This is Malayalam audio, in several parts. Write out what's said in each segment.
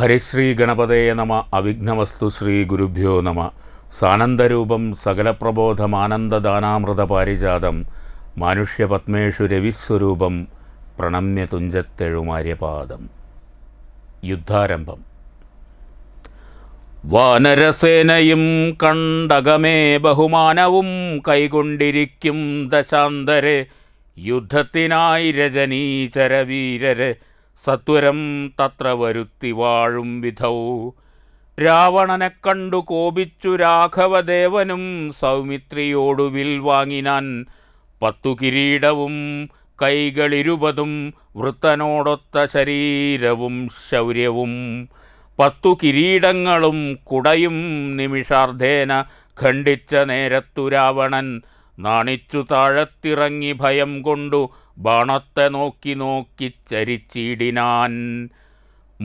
ഹരിശ്രീ ഗണപതയ നമ അവിഘ്നവസ്തു ശ്രീ ഗുരുഭ്യോ നമ സാനന്ദരൂപം സകലപ്രബോധമാനന്ദദാനാമൃത പാരിജാതം മാനുഷ്യപത്മേഷു രവിസ്വരൂപം പ്രണമ്യ തുഞ്ചത്തെഴുമാര്യപാദം യുദ്ധാരംഭം വാനരസേനയും കണ്ടകമേ ബഹുമാനവും കൈകൊണ്ടിരിക്കും ദശാന്തരെ യുദ്ധത്തിനായി രജനീചരവീരരെ സത്വരം തത്ര വരുത്തി വാഴും വിധൗ രാവണനെ കണ്ടു കോപിച്ചു രാഘവദേവനും സൗമിത്രിയോടു വിൽ വാങ്ങിനാൻ പത്തു കിരീടവും കൈകളിരുപതും വൃത്തനോടൊത്ത ശരീരവും ശൗര്യവും പത്തു കിരീടങ്ങളും കുടയും നിമിഷാർദ്ധേന ഖണ്ഡിച്ച നേരത്തു രാവണൻ നാണിച്ചു താഴത്തിറങ്ങി ഭയം കൊണ്ടു ബാണത്തെ നോക്കി നോക്കി ചരിച്ചിടിനാൻ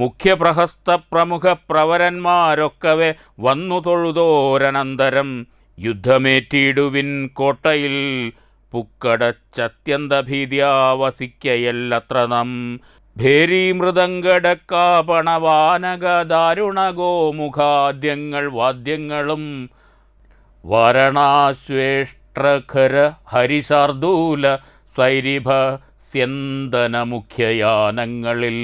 മുഖ്യപ്രഹസ്ത പ്രമുഖ പ്രവരന്മാരൊക്കെ വന്നു തൊഴുതോരനന്തരം യുദ്ധമേറ്റിടുവിൻ കോട്ടയിൽ പുക്കടച്ചത്യന്തഭീതിയാവസിക്കയല്ലത്ര നം ദാരുണഗോമുഖാദ്യങ്ങൾ വാദ്യങ്ങളും വരണാശ്വേഷ്ട്രഖര ഹരിശാർദൂല സൈരിഭ സ്യന്തനമുഖ്യയാനങ്ങളിൽ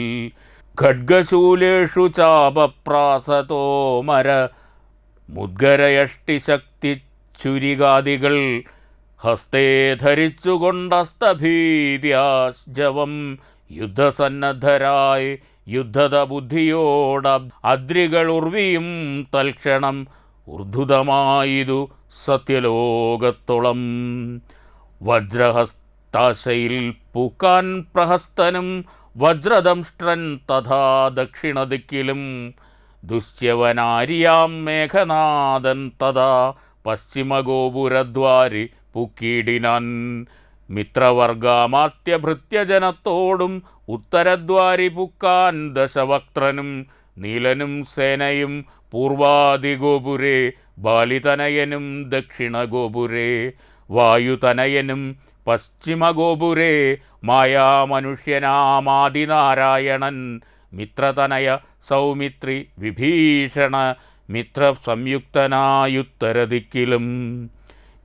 ഖഡ്ഗശൂലേഷു ചാപപ്രാസതോമര മുദ്ഗരയഷ്ടിശക്തി ചുരികാദികൾ ഹസ്തേ ധരിച്ചുകൊണ്ടസ്തഭീതിയാശ്ജവം യുദ്ധസന്നദ്ധരായി യുദ്ധത ബുദ്ധിയോട് അദ്രികൾ ഉർവിയും തൽക്ഷണം ഉർദ്ധുതമായിതു സത്യലോകത്തോളം വജ്രഹസ്ത തശയിൽ പൂക്കാൻ പ്രഹസ്തനും വജ്രദംഷ്ട്രൻ തഥാ ദക്ഷിണദിക്കിലും ദുശ്യവനാരിയാം മേഘനാഥൻ തഥാ പശ്ചിമഗോപുരദ്വാരി പുക്കീടിനാൻ മിത്രവർഗാമാത്യഭൃത്യജനത്തോടും ഉത്തരദ്വാരി പുക്കാൻ ദശവക്ത്രനും നീലനും സേനയും പൂർവാദിഗോപുരേ ബാലിതനയനും ദക്ഷിണഗോപുരേ വായുതനയനും പശ്ചിമഗോപുരെ മായാമനുഷ്യനാമാദിനാരായണൻ മിത്രതനയ സൗമിത്രി വിഭീഷണ മിത്ര സംയുക്തനായുത്തരദിക്കിലും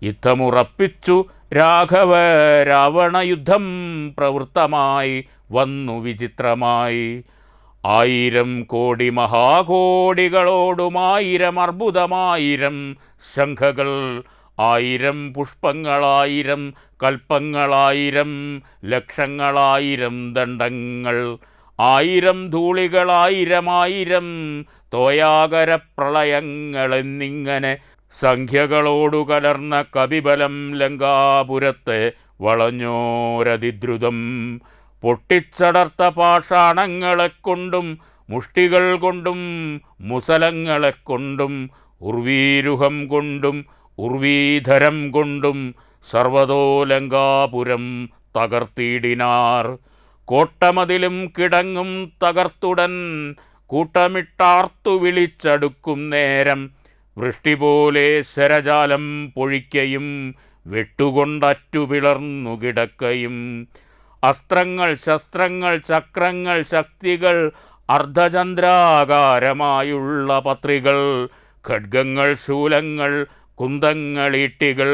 യുദ്ധമുറപ്പിച്ചു രാഘവ രാവണയുദ്ധം പ്രവൃത്തമായി വന്നു വിചിത്രമായി ആയിരം കോടി മഹാകോടികളോടുമായിരം അർബുദമായിരം ശംഖകൾ ആയിരം പുഷ്പങ്ങളായിരം കൽപ്പങ്ങളായിരം ലക്ഷങ്ങളായിരം ദണ്ഡങ്ങൾ ആയിരം ധൂളികളായിരമായിരം തോയാകര എന്നിങ്ങനെ സംഖ്യകളോടു കലർന്ന കവിബലം ലങ്കാപുരത്തെ വളഞ്ഞോരതിദ്രുതം പൊട്ടിച്ചടർത്ത പാഷാണങ്ങളെക്കൊണ്ടും മുഷ്ടികൾ കൊണ്ടും മുസലങ്ങളെക്കൊണ്ടും ഉർവീരുഹം കൊണ്ടും ഉർവീധരം കൊണ്ടും സർവതോലങ്കാപുരം തകർത്തിയിടിനാർ കോട്ടമതിലും കിടങ്ങും തകർത്തുടൻ കൂട്ടമിട്ടാർത്തു വിളിച്ചടുക്കും നേരം വൃഷ്ടി പോലെ ശരജാലം പൊഴിക്കയും വെട്ടുകൊണ്ടറ്റു പിളർന്നു കിടക്കയും അസ്ത്രങ്ങൾ ശസ്ത്രങ്ങൾ ചക്രങ്ങൾ ശക്തികൾ അർദ്ധചന്ദ്രാകാരമായുള്ള പത്രികൾ ഖഡ്ഗങ്ങൾ ശൂലങ്ങൾ കുന്തങ്ങളീട്ടികൾ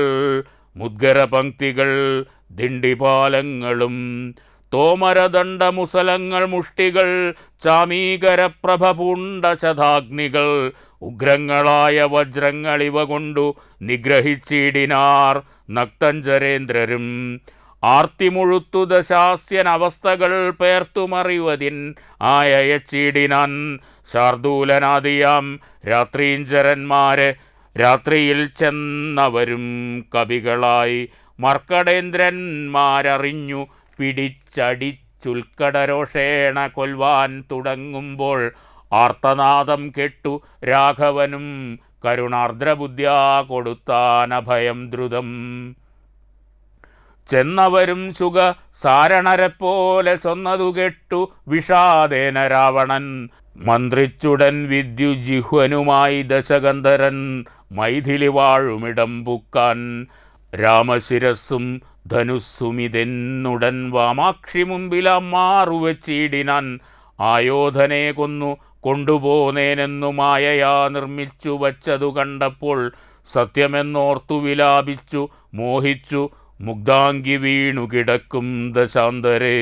മുദ്ഗരപംക്തികൾ ദിണ്ടിപാലങ്ങളും തോമരദണ്ഡമുസലങ്ങൾ മുഷ്ടികൾ ചാമീകരപ്രഭ പൂണ്ട ശതാഗ്നികൾ ഉഗ്രങ്ങളായ വജ്രങ്ങൾ ഇവ കൊണ്ടു നിഗ്രഹിച്ചിടിനാർ നക്തഞ്ചരേന്ദ്രരും ആർത്തിമുഴുത്തു ദശാസ്യൻ അവസ്ഥകൾ പേർത്തുമറിവതിൻ ആയയച്ചിടിനാൻ ശാർദൂലനാദിയാം രാത്രീഞ്ചരന്മാരെ രാത്രിയിൽ ചെന്നവരും കവികളായി മർക്കടേന്ദ്രന്മാരറിഞ്ഞു പിടിച്ചടിച്ചുൽക്കടരോഷേണ കൊൽവാൻ തുടങ്ങുമ്പോൾ ആർത്തനാദം കെട്ടു രാഘവനും കരുണാർദ്രബുദ്ധ്യാ കൊടുത്താനഭയം ദ്രുതം ചെന്നവരും സുഖ സാരണരെപ്പോലെ ചൊന്നതു കെട്ടു വിഷാദേന രാവണൻ മന്ത്രിച്ചുടൻ വിദ്യുജിഹ്വനുമായി ദശകന്ധരൻ മൈഥിലി വാഴുമിടം പുക്കാൻ രാമശിരസ്സും ധനുസ്സുമിതെന്നുടൻ വാമാക്ഷി മുമ്പിലമാറുവച്ചിടിനാൻ ആയോധനെ കൊന്നു കൊണ്ടുപോന്നേനെന്നു മായയാ നിർമ്മിച്ചു വച്ചതു കണ്ടപ്പോൾ സത്യമെന്നോർത്തു വിലാപിച്ചു മോഹിച്ചു മുഗ്ധാങ്കി വീണു കിടക്കും ദശാന്തരേ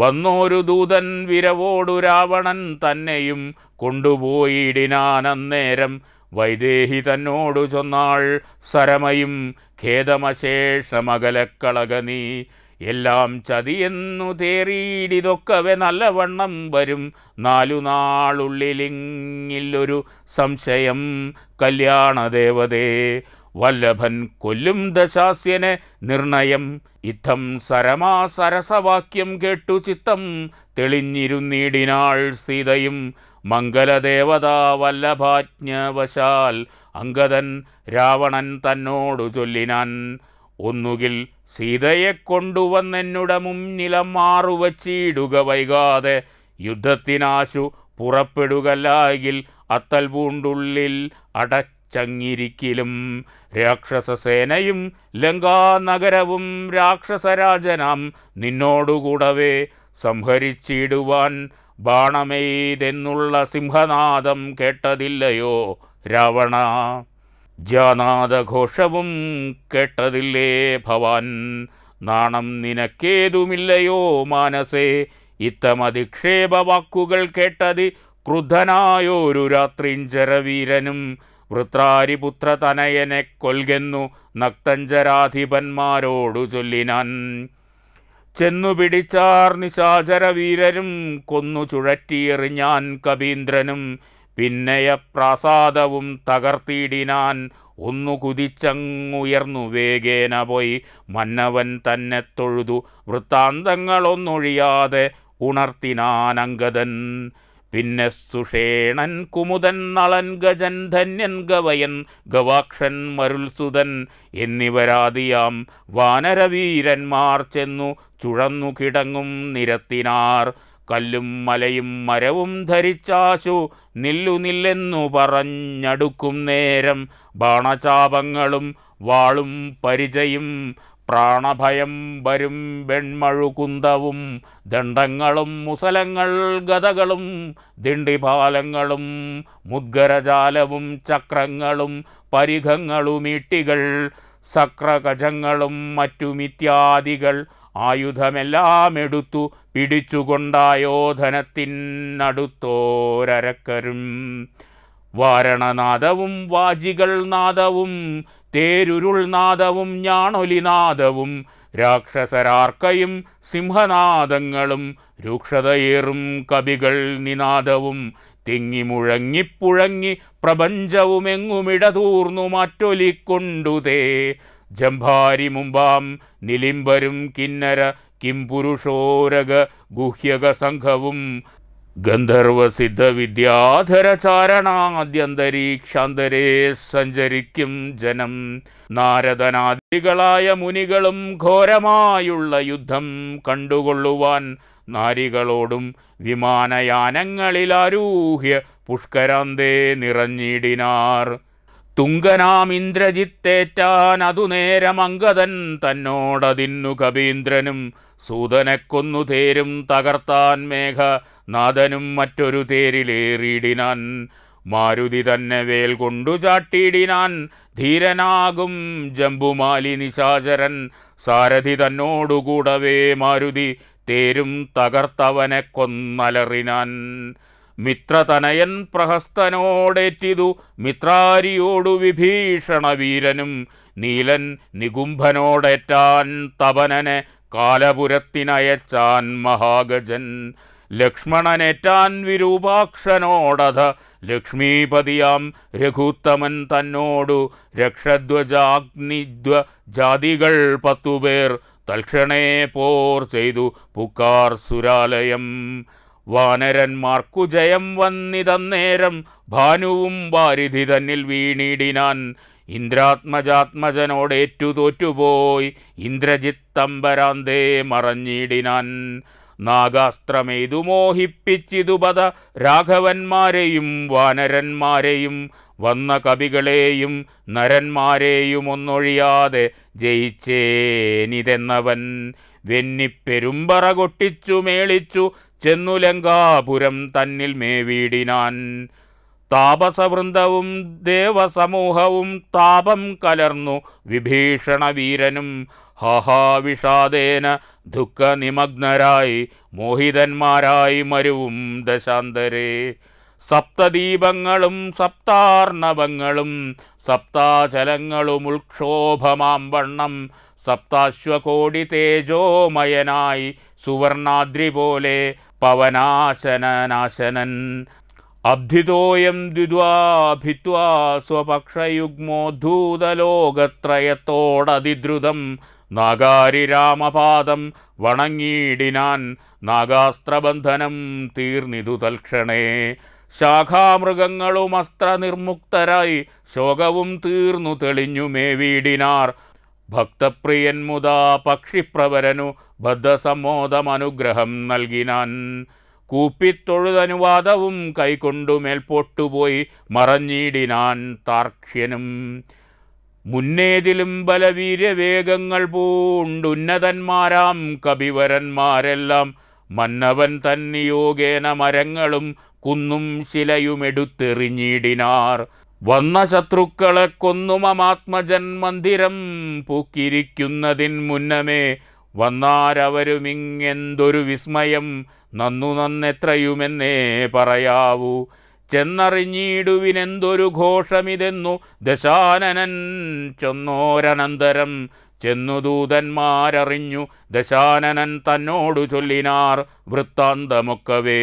വന്നോരു ദൂതൻ വിരവോടു രാവണൻ തന്നെയും കൊണ്ടുപോയിടിനാനന്നേരം വൈദേഹി തന്നോടു ചൊന്നാൾ സരമയും ഖേദമശേഷമകലക്കളക നീ എല്ലാം ചതിയെന്നു തേറിയിടിതൊക്കവെ നല്ലവണ്ണം വരും നാളുള്ളിലിങ്ങില്ലൊരു സംശയം കല്യാണദേവതേ വല്ലഭൻ കൊല്ലും ദശാസ്യന് നിർണയം ഇത്തം സരമാ സരസവാക്യം കേട്ടു ചിത്തം തെളിഞ്ഞിരുന്നീടിനാൾ സീതയും മംഗലദേവതാ വല്ലഭാജ്ഞവശാൽ അങ്കദൻ രാവണൻ തന്നോടു ചൊല്ലിനാൻ ഒന്നുകിൽ സീതയെ കൊണ്ടുവന്നെന്നുട മുന്നിലം മാറുവച്ചിടുക വൈകാതെ യുദ്ധത്തിനാശു പുറപ്പെടുകല്ലായിൽ അത്തൽ പൂണ്ടുള്ളിൽ അടച്ച ചങ്ങിരിക്കിലും രാക്ഷസസേനയും ലങ്കാനഗരവും രാക്ഷസരാജനാം നിന്നോടുകൂടവേ സംഹരിച്ചിടുവാൻ ബാണമെയ്തെന്നുള്ള സിംഹനാദം കേട്ടതില്ലയോ രാവണ ജാനാദഘോഷവും കേട്ടതില്ലേ ഭവാൻ നാണം നിനക്കേതുമില്ലയോ മാനസേ ഇത്തമധിക്ഷേപവാക്കുകൾ കേട്ടത് ക്രുദ്ധനായോരു രാത്രിഞ്ചരവീരനും വൃത്രാരിപുത്രതനയനെ കൊൽകെന്നു നക്തഞ്ചരാധിപന്മാരോടു ചൊല്ലിനാൻ ചെന്നു പിടിച്ചാർ നിശാചരവീരരും കൊന്നു ചുഴറ്റിയെറിഞ്ഞാൻ കവീന്ദ്രനും പിന്നയ പ്രാസാദവും തകർത്തിയിടിനാൻ ഒന്നു കുതിച്ചങ്ങുയർന്നു വേഗേന പോയി മന്നവൻ തന്നെ തൊഴുതു വൃത്താന്തങ്ങളൊന്നൊഴിയാതെ ഉണർത്തിനാനങ്കതൻ പിന്നെ സുഷേണൻ കുമുദൻ നളൻ ഗജൻ ധന്യൻ ഗവയൻ ഗവാക്ഷൻ മരുൽസുതൻ എന്നിവരാദിയാം വാനരവീരന്മാർ ചെന്നു ചുഴന്നു കിടങ്ങും നിരത്തിനാർ കല്ലും മലയും മരവും ധരിച്ചാശു നില്ലു നില്ലെന്നു പറഞ്ഞടുക്കും നേരം ബാണചാപങ്ങളും വാളും പരിചയും പ്രാണഭയം വരും വെൺമഴുകുന്തവും ദണ്ഡങ്ങളും മുസലങ്ങൾ ഗതകളും ദിണ്ടിപാലങ്ങളും മുദ്ഗരജാലവും ചക്രങ്ങളും പരിഘങ്ങളുമീട്ടികൾ സക്രകജങ്ങളും മറ്റുമിത്യാദികൾ ആയുധമെല്ലാം എടുത്തു പിടിച്ചുകൊണ്ടായോധനത്തിനടുത്തോരക്കരും വാരണനാദവും വാചികൾ നാദവും തേരുരുൾ നാദവും ഞാണൊലിനാദവും രാക്ഷസരാർക്കയും സിംഹനാദങ്ങളും രൂക്ഷതയേറും കവികൾ നിനാദവും തിങ്ങി മുഴങ്ങിപ്പുഴങ്ങി പ്രപഞ്ചവുമെങ്ങുമിടതൂർന്നു മാറ്റൊലിക്കൊണ്ടുതേ ജംഭാരി മുമ്പാം നിലിംബരും കിന്നര കിംപുരുഷോരക ഗുഹ്യക സംഘവും വിദ്യാധര ചാരണാദ്യന്തരീക്ഷാന്തരേ സഞ്ചരിക്കും ജനം നാരദനാദികളായ മുനികളും ഘോരമായുള്ള യുദ്ധം കണ്ടുകൊള്ളുവാൻ നാരികളോടും വിമാനയാനങ്ങളിലാരൂഹ്യ പുഷ്കരാന്തേ നിറഞ്ഞിടിനാർ തുങ്കനാം ഇന്ദ്രജിത്തേറ്റാൻ അതു നേരമംഗതൻ തന്നോടതിന്നു കവീന്ദ്രനും സൂതനെ തേരും തകർത്താൻ മേഘ നാഥനും മറ്റൊരു തേരിലേറിയിടിനാൻ മാരുതി തന്നെ വേൽ കൊണ്ടു ചാട്ടിയിടിനാൻ ധീരനാകും ജമ്പുമാലി നിശാചരൻ സാരഥി തന്നോടുകൂടവേ മാരുതി തേരും തകർത്തവനെ കൊന്നലറിനാൻ മിത്രതനയൻ പ്രഹസ്തനോടേറ്റിതു മിത്രാരിയോടു വിഭീഷണവീരനും നീലൻ നികുംഭനോടേറ്റാൻ തപനനെ കാലപുരത്തിനയച്ചാൻ മഹാഗജൻ ലക്ഷ്മണനേറ്റാൻ വിരൂപാക്ഷനോടത് ലക്ഷ്മീപതിയാം രഘുത്തമൻ തന്നോടു രക്ഷധ്വജാഗ്നിധ്വ ജാതികൾ പത്തുപേർ തൽക്ഷണേ പോർ ചെയ്തു പുക്കാർ സുരാലയം വാനരന്മാർക്കു ജയം വന്നിതന്നേരം ഭാനുവും വാരിധി തന്നിൽ വീണിടിനാൻ ഇന്ദ്രാത്മജാത്മജനോടേറ്റുതോറ്റുപോയി ഇന്ദ്രജിത്തമ്പരാന്തേ മറഞ്ഞിടിനാൻ നാഗാസ്ത്രമെയ്തു മോഹിപ്പിച്ചിതുപത രാഘവന്മാരെയും വാനരന്മാരെയും വന്ന കവികളെയും നരന്മാരെയും ഒന്നൊഴിയാതെ ജയിച്ചേനിതെന്നവൻ വെന്നിപ്പെരുമ്പറ കൊട്ടിച്ചു മേളിച്ചു ചെന്നു ലങ്കാപുരം തന്നിൽ മേവീടിനാൻ താപസവൃന്ദവും ദേവസമൂഹവും താപം കലർന്നു വിഭീഷണ വീരനും ഹഹാവിഷാദേന ദുഃഖനിമഗ്നരായി മോഹിതന്മാരായി മരുവും ദശാന്തരേ സപ്തദീപങ്ങളും സപ്താർണവങ്ങളും സപ്താചലങ്ങളും ഉൾക്ഷോഭമാം വണ്ണം സപ്താശ്വകോടി തേജോമയനായി സുവർണാദ്രി പോലെ പവനാശനനാശനൻ അബ്ധിതോയം ദ്വിദ്വാഭിത്വാ സ്വപക്ഷയുഗ്മോധൂതലോകത്രയത്തോടതിദ്രുതം നാഗാരി രാമപാദം വണങ്ങിയിടിനാൻ നാഗാസ്ത്രബന്ധനം തീർന്നിതു തൽക്ഷണേ ശാഖാമൃഗങ്ങളും അസ്ത്രനിർമുക്തരായി ശോകവും തീർന്നു തെളിഞ്ഞു മേവീടിനാർ ഭക്തപ്രിയൻ മുതാ പക്ഷിപ്രവരനു ബദ്ധസമ്മോദമനുഗ്രഹം നൽകിനാൻ കൂപ്പിത്തൊഴുതനുവാദവും കൈകൊണ്ടു മേൽപോട്ടുപോയി മറഞ്ഞിടിനാൻ താർക്ഷ്യനും മുന്നേതിലും ബലവീര്യവേഗങ്ങൾ പൂണ്ടുന്നതന്മാരാം കവിവരന്മാരെല്ലാം മന്നവൻ തന്നിയോഗേന മരങ്ങളും കുന്നും ശിലയുമെടുത്തെറിഞ്ഞിടിനാർ വന്ന ശത്രുക്കളെ കൊന്നുമമാത്മജൻ മന്ദിരം പൂക്കിരിക്കുന്നതിൻ മുന്നമേ വന്നാരവരുമിങ്ങെന്തൊരു വിസ്മയം നന്നു നന്നെത്രയുമെന്നേ പറയാവൂ ചെന്നറിഞ്ഞിടുവിനെന്തൊരു ഘോഷമിതെന്നു ദശാനനൻ ചെന്നോരനന്തരം ചെന്നു ദൂതന്മാരറിഞ്ഞു ദശാനനൻ തന്നോടു ചൊല്ലിനാർ വൃത്താന്തമൊക്കവേ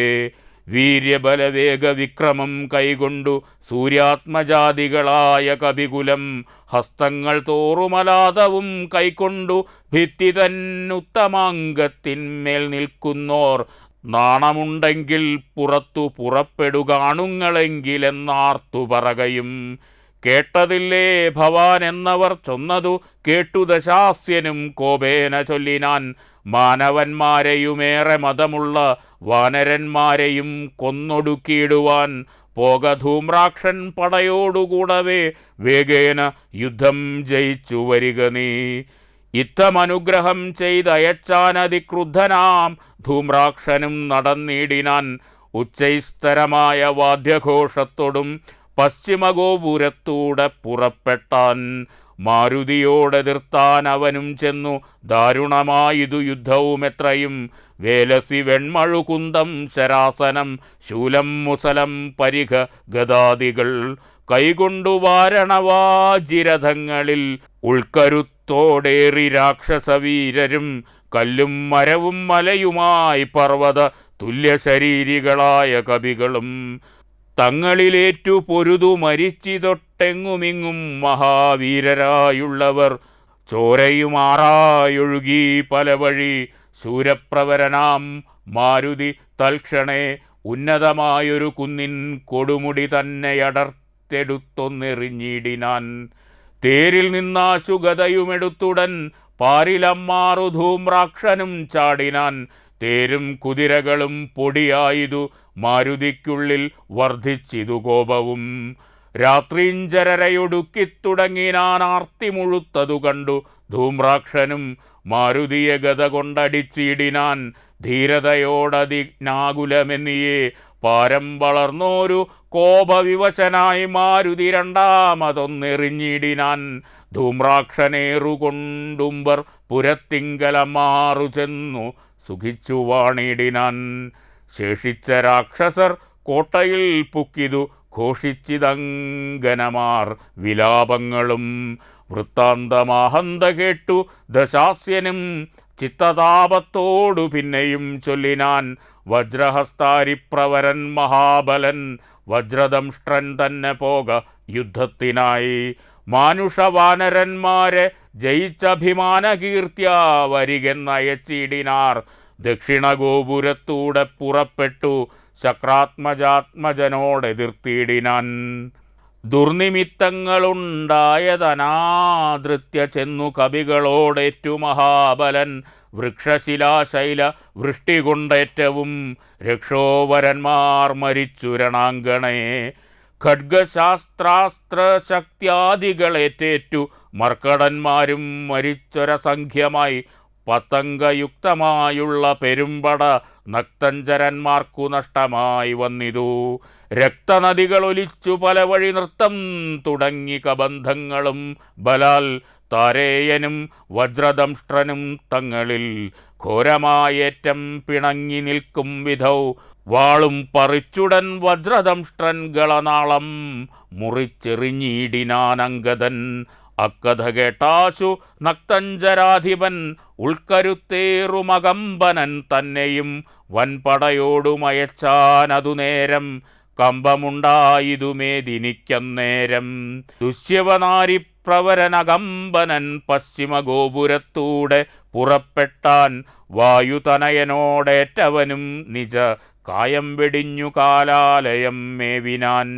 വീര്യബലവേഗ വിക്രമം കൈകൊണ്ടു സൂര്യാത്മജാതികളായ കവികുലം ഹസ്തങ്ങൾ തോറുമലാതവും കൈക്കൊണ്ടു ഭിത്തി തന്നുത്തമാങ്കത്തിന്മേൽ നിൽക്കുന്നോർ നാണമുണ്ടെങ്കിൽ പുറത്തു പുറപ്പെടുകാണുങ്ങളെങ്കിലെന്നാർത്തു പറകയും കേട്ടതില്ലേ ഭവാൻ എന്നവർ ചൊന്നതു കേട്ടു ദശാസ്യനും കോപേന ചൊല്ലിനാൻ മാനവന്മാരെയുമേറെ മതമുള്ള വാനരന്മാരെയും കൊന്നൊടുക്കിയിടുവാൻ പോക ധൂമ്രാക്ഷൻ പടയോടുകൂടവേ വേഗേന യുദ്ധം ജയിച്ചു വരിക നീ ഇത്തമനുഗ്രഹം ചെയ്തയച്ചാനതിക്രുദ്ധനാം ധൂമ്രാക്ഷനും നടന്നിടിനാൻ ഉച്ചൈസ്തരമായ വാദ്യഘോഷത്തോടും പശ്ചിമഗോപുരത്തൂടെ പുറപ്പെട്ടാൻ മാരുതിയോടെതിർത്താൻ അവനും ചെന്നു ദാരുണമായിതു യുദ്ധവും എത്രയും വേലസി വെൺമഴുകുന്തം ശരാസനം ശൂലം മുസലം പരിഘ ഗതാദികൾ കൈകൊണ്ടു വാരണവാജിരഥങ്ങളിൽ ഉൾക്കരുത്ത് ഭയത്തോടേറി രാക്ഷസവീരരും കല്ലും മരവും മലയുമായി പർവ്വത തുല്യശരീരികളായ കവികളും തങ്ങളിലേറ്റു പൊരുതു മരിച്ചിതൊട്ടെങ്ങുമിങ്ങും മഹാവീരരായുള്ളവർ ചോരയുമാറായൊഴുകി പല വഴി ശൂരപ്രവരനാം മാരുതി തൽക്ഷണേ ഉന്നതമായൊരു കുന്നിൻ കൊടുമുടി തന്നെ തേരിൽ നിന്നാശുഗതയുമെടുത്തുടൻ പാരിലമ്മാറു ധൂമ്രാക്ഷനും ചാടിനാൻ തേരും കുതിരകളും പൊടിയായതു മാരുതിക്കുള്ളിൽ വർദ്ധിച്ചിതു കോപവും രാത്രീഞ്ചരരയൊടുക്കിത്തുടങ്ങിനാൻ ആർത്തിമുഴുത്തതു കണ്ടു ധൂമ്രാക്ഷനും മാരുതിയ ഗത കൊണ്ടടിച്ചിടിനാൻ ധീരതയോടതി നാകുലമെന്നിയേ പാരം വളർന്നോരു കോപവിവശനായി മാരുതി രണ്ടാമതൊന്നെറിഞ്ഞിടിനാൻ ധൂമ്രാക്ഷനേറുകൊണ്ടുംബർ പുരത്തിങ്കലമാറു ചെന്നു സുഖിച്ചു വാണിടിനാൻ ശേഷിച്ച രാക്ഷസർ കോട്ടയിൽ പുക്കിതു ഘോഷിച്ചിതങ്കനമാർ വിലാപങ്ങളും വൃത്താന്തമാഹന്ത കേട്ടു ദശാസ്യനും ചിത്തതാപത്തോടു പിന്നെയും ചൊല്ലിനാൻ വജ്രഹസ്താരിപ്രവരൻ മഹാബലൻ വജ്രദംഷ്ട്രൻ തന്നെ പോക യുദ്ധത്തിനായി മാനുഷവാനരന്മാരെ ജയിച്ചഭിമാനകീർത്തിയ വരികെന്നയച്ചിടിനാർ ദക്ഷിണഗോപുരത്തൂടെ പുറപ്പെട്ടു ശക്രാത്മജാത്മജനോടെതിർത്തിയിടിനാൻ ദുർനിമിത്തങ്ങളുണ്ടായതനാദൃത്യ ചെന്നു കവികളോടേറ്റു മഹാബലൻ വൃക്ഷശിലാശൈല വൃഷ്ടി കൊണ്ടേറ്റവും രക്ഷോവരന്മാർ മരിച്ചുരണാങ്കണേ ഖഡ്ഗശാസ്ത്രാസ്ത്രശക്തിയാദികളേറ്റേറ്റു മർക്കടന്മാരും മരിച്ചൊരസംഖ്യമായി പതംഗയുക്തമായുള്ള പെരുമ്പട നക്തഞ്ചരന്മാർക്കു നഷ്ടമായി വന്നിതു രക്തനദികൾ ഒലിച്ചു പല വഴി നൃത്തം തുടങ്ങി കബന്ധങ്ങളും ബലാൽ തരേയനും വജ്രദംഷ്ട്രനും തങ്ങളിൽ ഘോരമായേറ്റം പിണങ്ങി നിൽക്കും വിധൗ വാളും പറിച്ചുടൻ വജ്രദംഷ്ട്രൻ ഗളനാളം മുറിച്ചെറിഞ്ഞീടിനാനങ്കതൻ അക്കഥ കേട്ടാശു നക്തഞ്ചരാധിപൻ ഉൾക്കരുത്തേറുമകമ്പനൻ തന്നെയും വൻപടയോടുമയച്ചാനതു നേരം കമ്പമുണ്ടായിതുമേതിനിക്കന്നേരം ദുശ്യവനാരി പ്രവരനകമ്പനൻ പശ്ചിമഗോപുരത്തൂടെ പുറപ്പെട്ടാൻ വായുതനയനോടേറ്റവനും നിജ കായം വെടിഞ്ഞു കാലാലയം മേവിനാൻ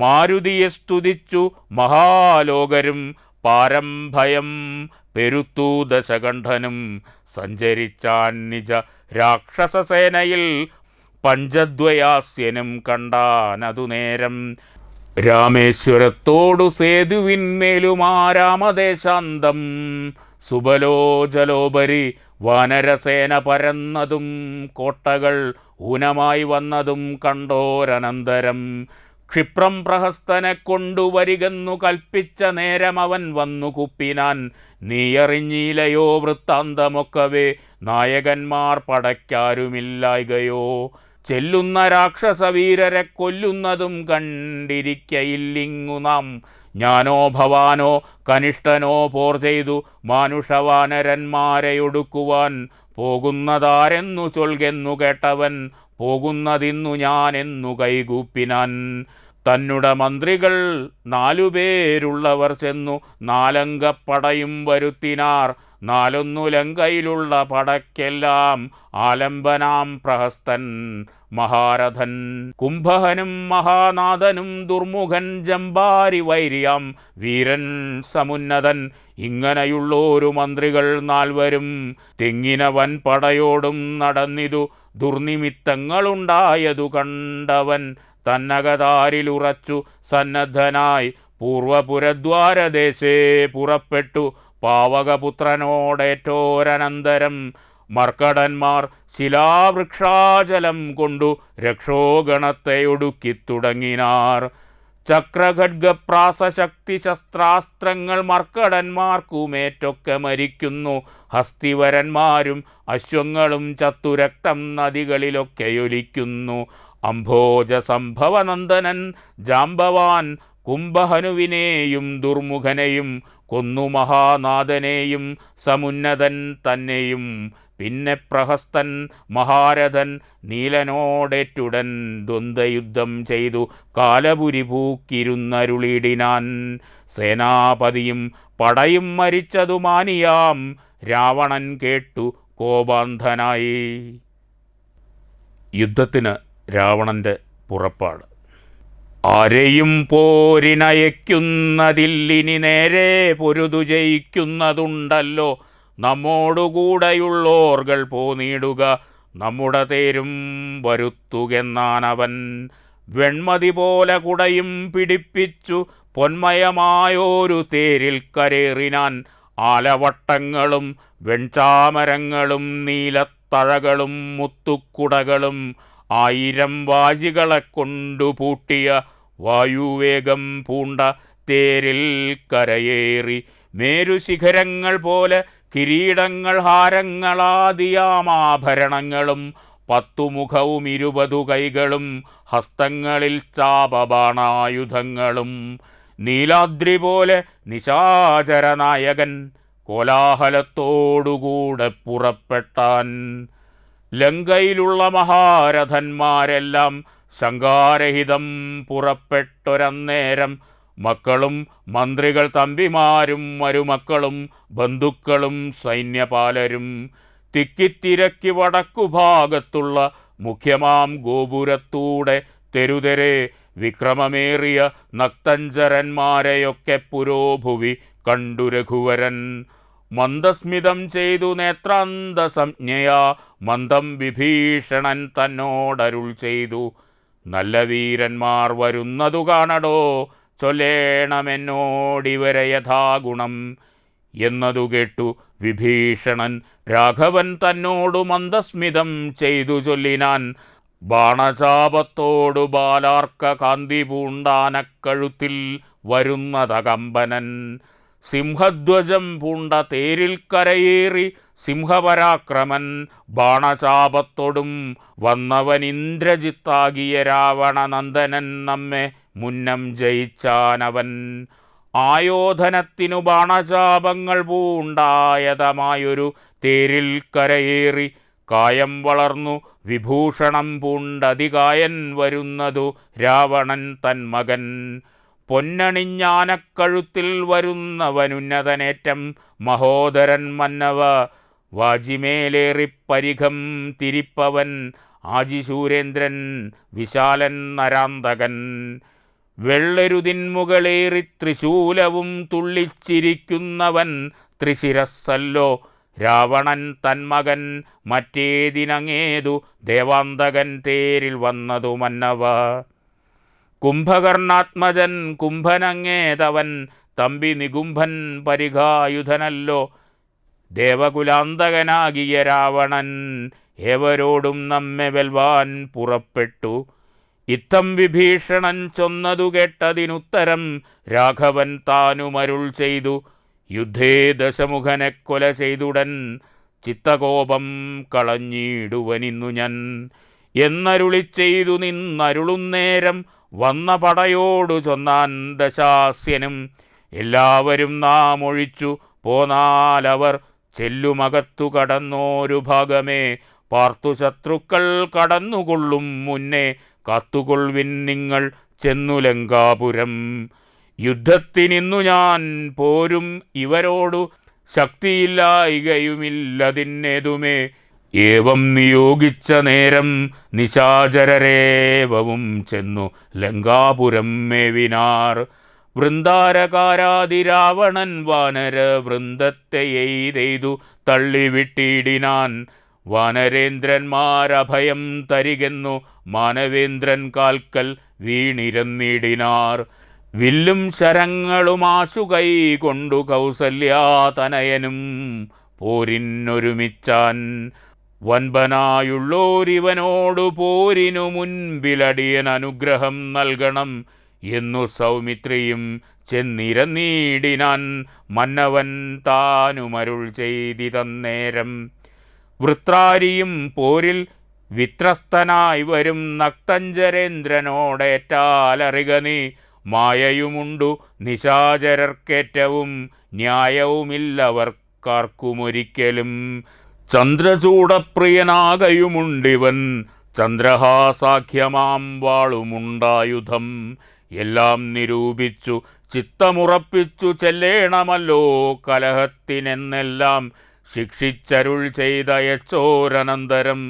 മാരുതിയെ സ്തുതിച്ചു മഹാലോകരും പാരംഭയം പെരുത്തു ദശകണ്ഠനും സഞ്ചരിച്ചാൻ നിജ രാക്ഷസസേനയിൽ പഞ്ചദ്വയാസ്യനും കണ്ടാനതു നേരം രാമേശ്വരത്തോടു സേതുവിന്മേലുമാരാമദേശാന്തം സുബലോജലോപരി വാനരസേന പരന്നതും കോട്ടകൾ ഊനമായി വന്നതും കണ്ടോരനന്തരം ക്ഷിപ്രം പ്രഹസ്തനെ കൊണ്ടുവരികെന്നു കൽപ്പിച്ച നേരം അവൻ വന്നു കുപ്പിനാൻ നീയറിഞ്ഞീലയോ വൃത്താന്തമൊക്കവേ നായകന്മാർ പടയ്ക്കാരുമില്ലായികയോ ചെല്ലുന്ന രാക്ഷസവീരരെ കൊല്ലുന്നതും കണ്ടിരിക്കയില്ലിങ്ങു നാം ഞാനോ ഭവാനോ കനിഷ്ഠനോ പോർ ചെയ്തു മാനുഷവാനരന്മാരെയൊടുക്കുവാൻ പോകുന്നതാരെന്നു ചൊൽകെന്നു കേട്ടവൻ പോകുന്നതിന്നു ഞാനെന്നു കൈകൂപ്പിനാൻ തന്നുടെ മന്ത്രികൾ നാലുപേരുള്ളവർ ചെന്നു നാലംഗപ്പടയും വരുത്തിനാർ ലങ്കയിലുള്ള പടക്കെല്ലാം ആലംബനാം പ്രഹസ്തൻ മഹാരഥൻ കുംഭഹനും മഹാനാഥനും ദുർമുഖൻ ജമ്പാരി വൈര്യം വീരൻ സമുന്നതൻ ഇങ്ങനെയുള്ളോരു മന്ത്രികൾ നാൽവരും തെങ്ങിന വൻ പടയോടും നടന്നിതു ദുർനിമിത്തങ്ങളുണ്ടായതു കണ്ടവൻ തന്നകതാരിലുറച്ചു സന്നദ്ധനായി പൂർവപുരദ്വാരദേശേ പുറപ്പെട്ടു പാവകപുത്രനോടേറ്റോരനന്തരം മർക്കടന്മാർ ശിലാവൃക്ഷാചലം കൊണ്ടു രക്ഷോഗണത്തെയൊടുക്കി തുടങ്ങിനാർ ചക്രഖഡ്ഗപ്രാസശക്തി ശസ്ത്രാസ്ത്രങ്ങൾ മർക്കടന്മാർക്കുമേറ്റൊക്കെ മരിക്കുന്നു ഹസ്തിവരന്മാരും അശ്വങ്ങളും ചത്തുരക്തം നദികളിലൊക്കെയൊലിക്കുന്നു അംഭോജ സംഭവനന്ദനൻ ജാംബവാൻ കുംഭഹനുവിനെയും ദുർമുഖനെയും കൊന്നു മഹാനാഥനെയും സമുന്നതൻ തന്നെയും പിന്നെ പ്രഹസ്തൻ മഹാരഥൻ നീലനോടേറ്റുടൻ ദ്വന്ദ്യുദ്ധം ചെയ്തു കാലപുരി പൂക്കിരുന്നരുളിടിനാൻ സേനാപതിയും പടയും മരിച്ചതു മാനിയാം രാവണൻ കേട്ടു കോപാന്ധനായി യുദ്ധത്തിന് രാവണൻ്റെ പുറപ്പാട് ആരെയും ഇനി നേരെ പൊരുതു ജയിക്കുന്നതുണ്ടല്ലോ നമ്മോടുകൂടെയുള്ളോർകൾ പോനീടുക നമ്മുടെ തേരും വരുത്തുകെന്നാനവൻ വെൺമതി പോലെ കുടയും പിടിപ്പിച്ചു പൊന്മയമായോരു തേരിൽ കരേറിനാൻ ആലവട്ടങ്ങളും വെൺചാമരങ്ങളും നീലത്തഴകളും മുത്തുക്കുടകളും ആയിരം വാജികളെ കൊണ്ടു പൂട്ടിയ വായുവേഗം പൂണ്ട തേരിൽ കരയേറി മേരുശിഖരങ്ങൾ പോലെ കിരീടങ്ങൾ ഹാരങ്ങളാദിയാമാഭരണങ്ങളും പത്തുമുഖവും ഇരുപതു കൈകളും ഹസ്തങ്ങളിൽ ചാപബാണായുധങ്ങളും നീലാദ്രി പോലെ നിശാചരനായകൻ കോലാഹലത്തോടുകൂടെ പുറപ്പെട്ടാൻ ലങ്കയിലുള്ള മഹാരഥന്മാരെല്ലാം ശങ്കാരഹിതം പുറപ്പെട്ടൊരന്നേരം മക്കളും മന്ത്രികൾ തമ്പിമാരും മരുമക്കളും ബന്ധുക്കളും സൈന്യപാലരും തിക്കിത്തിരക്കി വടക്കുഭാഗത്തുള്ള മുഖ്യമാം ഗോപുരത്തൂടെ തെരുതെരെ വിക്രമമേറിയ നക്തഞ്ചരന്മാരെയൊക്കെ പുരോഭുവി കണ്ടു രഘുവരൻ മന്ദസ്മിതം ചെയ്തു നേത്രാന്തസംജ്ഞയാ മന്ദം വിഭീഷണൻ തന്നോടരുൾ ചെയ്തു നല്ല വീരന്മാർ വരുന്നതു കാണടോ ചൊല്ലേണമെന്നോടിവരെ യഥാഗുണം എന്നതു കേട്ടു വിഭീഷണൻ രാഘവൻ തന്നോടു മന്ദസ്മിതം ചെയ്തു ചൊല്ലിനാൻ ബാണചാപത്തോടു ബാലാർക്ക കാന്തി പൂണ്ടാനക്കഴുത്തിൽ വരുന്നതകമ്പനൻ സിംഹധ്വജം പൂണ്ട തേരിൽ കരയേറി സിംഹപരാക്രമൻ ബാണചാപത്തോടും വന്നവൻ ഇന്ദ്രജിത്താകിയ രാവണനന്ദനൻ നമ്മെ മുന്നം ജയിച്ചാനവൻ ആയോധനത്തിനു ബാണചാപങ്ങൾ പൂണ്ടായതമായൊരു തേരിൽ കരയേറി കായം വളർന്നു വിഭൂഷണം പൂണ്ടതികായൻ വരുന്നതു രാവണൻ തൻ മകൻ പൊന്നണിഞ്ഞാനക്കഴുത്തിൽ വരുന്നവനുന്നതനേറ്റം മഹോദരൻ മന്നവ വാജിമേലേറി പരിഘം തിരിപ്പവൻ ആജിശൂരേന്ദ്രൻ വിശാലൻ നരാന്തകൻ വെള്ളരുതിൻ മുകളേറി ത്രിശൂലവും തുള്ളിച്ചിരിക്കുന്നവൻ ത്രിശിരസ്സല്ലോ രാവണൻ തന്മകൻ മറ്റേതിനങ്ങേതു ദേവാന്തകൻ തേരിൽ വന്നതു മന്നവ കുംഭകർണാത്മജൻ കുംഭനങ്ങേതവൻ തമ്പി നികുംഭൻ പരിഘായുധനല്ലോ ദേവകുലാന്തകനാകിയ രാവണൻ ഏവരോടും നമ്മെ വെൽവാൻ പുറപ്പെട്ടു ഇത്തം വിഭീഷണൻ ചൊന്നതു കേട്ടതിനുത്തരം രാഘവൻ താനുമരുൾ ചെയ്തു യുദ്ധേ ദശമുഖനെ കൊല ചെയ്തുടൻ ചിത്തകോപം കളഞ്ഞിടുവനിന്നു ഞാൻ എന്നരുളി ചെയ്തു നേരം വന്ന പടയോടു ചൊന്നാൻ ദശാസ്യനും എല്ലാവരും നാം ഒഴിച്ചു പോന്നാലവർ ചെല്ലുമകത്തു കടന്നോരു ഭാഗമേ പാർത്തു ശത്രുക്കൾ കടന്നുകൊള്ളും മുന്നേ കാത്തുകൊള്ളുവിൻ നിങ്ങൾ ചെന്നു ലങ്കാപുരം യുദ്ധത്തിനിന്നു ഞാൻ പോരും ഇവരോടു ശക്തിയില്ലായികയുമില്ലതിന്നേതുമേ ഏവം നിയോഗിച്ച നേരം നിശാചരരേവവും ചെന്നു ലങ്കാപുരം മേവിനാർ വൃന്ദാരകാരാതിരാവണൻ വാനര വൃന്ദത്തെ എയ്തെയ്തു തള്ളിവിട്ടിടിനാൻ വാനരേന്ദ്രന്മാരഭയം തരികെന്നു മാനവേന്ദ്രൻ കാൽക്കൽ വീണിരന്നിടിനാർ വില്ലും ശരങ്ങളുമാശു കൈ കൊണ്ടു കൗസല്യാതനയനും പോരിന്നൊരുമിച്ചാൻ വൻപനായുള്ളോരിവനോടു പോരിനു മുൻപിലടിയൻ അനുഗ്രഹം നൽകണം എന്നു സൗമിത്രിയും ചെന്നിരന്നീടിനാൻ മന്നവൻ താനുമരുൾ ചെയ്തി തന്നേരം വൃത്രാരിയും പോരിൽ വിത്രസ്തനായി വരും നക്തഞ്ചരേന്ദ്രനോടേറ്റാലറിക നീ മായയുമുണ്ടു നിശാചരർക്കേറ്റവും ന്യായവുമില്ലവർക്കാർക്കുമൊരിക്കലും ചന്ദ്രചൂടപ്രിയനാകയുമുണ്ടിവൻ ചന്ദ്രഹാസാഖ്യമാം വാളുമുണ്ടായുധം എല്ലാം നിരൂപിച്ചു ചിത്തമുറപ്പിച്ചു ചെല്ലേണമല്ലോ കലഹത്തിനെന്നെല്ലാം ശിക്ഷിച്ചരുൾ ചെയ്ത യച്ചോരനന്തരം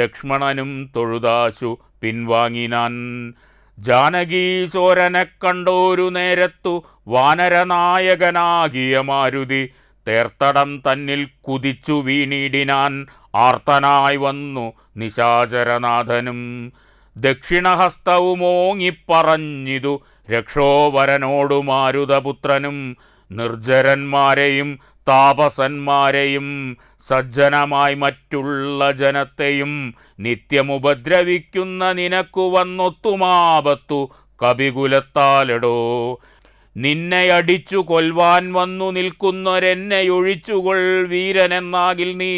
ലക്ഷ്മണനും തൊഴുതാശു പിൻവാങ്ങിനാൻ ജാനകീശോരനെ കണ്ടോരു നേരത്തു വാനരനായകനാകിയ മാരുതി തേർത്തടം തന്നിൽ കുതിച്ചു വീണിടിനാൻ ആർത്തനായി വന്നു നിശാചരനാഥനും ദക്ഷിണഹസ്തവുമോങ്ങിപ്പറഞ്ഞിതു രക്ഷോവരനോടു മാരുതപുത്രനും നിർജരന്മാരെയും താപസന്മാരെയും സജ്ജനമായി മറ്റുള്ള ജനത്തെയും നിത്യമുപദ്രവിക്കുന്ന നിനക്കു വന്നൊത്തുമാപത്തു കപികുലത്താലടോ നിന്നെയടിച്ചു കൊൽവാൻ വന്നു നിൽക്കുന്നൊരെന്നെയൊഴിച്ചുകൊൾ വീരനെന്നാകിൽ നീ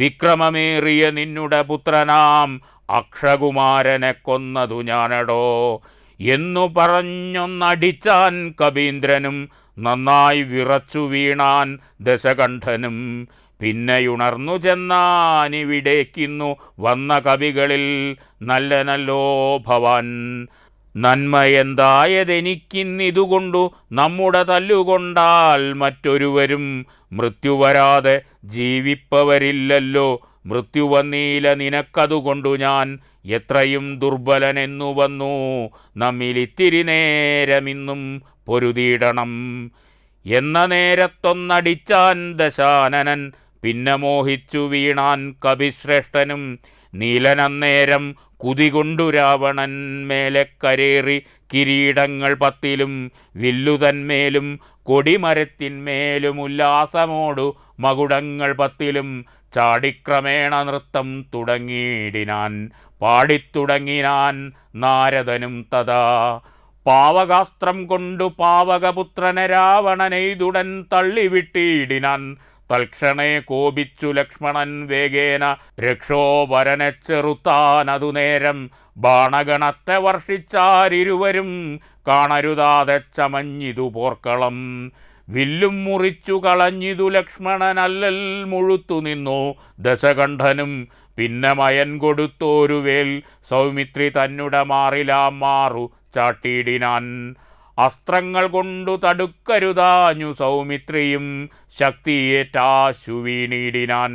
വിക്രമമേറിയ നിന്നുടെ പുത്രനാം അക്ഷകുമാരനെ കൊന്നതു ഞാനടോ എന്നു പറഞ്ഞൊന്നടിച്ചാൻ കവീന്ദ്രനും നന്നായി വിറച്ചു വീണാൻ ദശകണ്ഠനും പിന്നെയുണർന്നു ചെന്നാനിവിടേക്കിന്നു വന്ന കവികളിൽ നല്ല നല്ലോ ഭവാൻ നന്മയെന്തായതെനിക്കിന്നിതുകൊണ്ടു നമ്മുടെ തല്ലുകൊണ്ടാൽ മറ്റൊരുവരും മൃത്യു വരാതെ ജീവിപ്പവരില്ലല്ലോ മൃത്യു വന്നീല നിനക്കതുകൊണ്ടു ഞാൻ എത്രയും ദുർബലനെന്നു വന്നു നമ്മിലിത്തിരി നേരമിന്നും പൊരുതിയിടണം എന്ന നേരത്തൊന്നടിച്ചാൻ ദശാനനൻ പിന്നെ മോഹിച്ചു വീണാൻ കവിശ്രേഷ്ഠനും നീലനന്നേരം കുതികൊണ്ടു രാവണൻ മേലെ കരേറി കിരീടങ്ങൾ പത്തിലും വില്ലുതന്മേലും കൊടിമരത്തിന്മേലും ഉല്ലാസമോടു മകുടങ്ങൾ പത്തിലും ചാടിക്രമേണ നൃത്തം തുടങ്ങിയിടിനാൻ പാടിത്തുടങ്ങിനാൻ നാരദനും തഥാ പാവകാസ്ത്രം കൊണ്ടു പാവകപുത്രനെ രാവണനെയ്തുടൻ തള്ളിവിട്ടിയിടിനാൻ തൽക്ഷണേ കോപിച്ചു ലക്ഷ്മണൻ വേഗേന രക്ഷോവരനെ ചെറുത്താനതു നേരം ബാണഗണത്തെ വർഷിച്ചാരിരുവരും കാണരുതാതെ ചമഞ്ഞിതു പോർക്കളം വില്ലും മുറിച്ചു കളഞ്ഞിതു ലക്ഷ്മണനല്ലൽ മുഴുത്തു നിന്നു ദശകണ്ഠനും പിന്നെ മയൻ കൊടുത്തോരുവേൽ സൗമിത്രി തന്നുട മാറിലാം മാറു ചാട്ടിയിടിനാൻ അസ്ത്രങ്ങൾ കൊണ്ടു തടുക്കരുതാഞ്ഞു സൗമിത്രിയും ശക്തിയേറ്റാശു വീണിടിനാൻ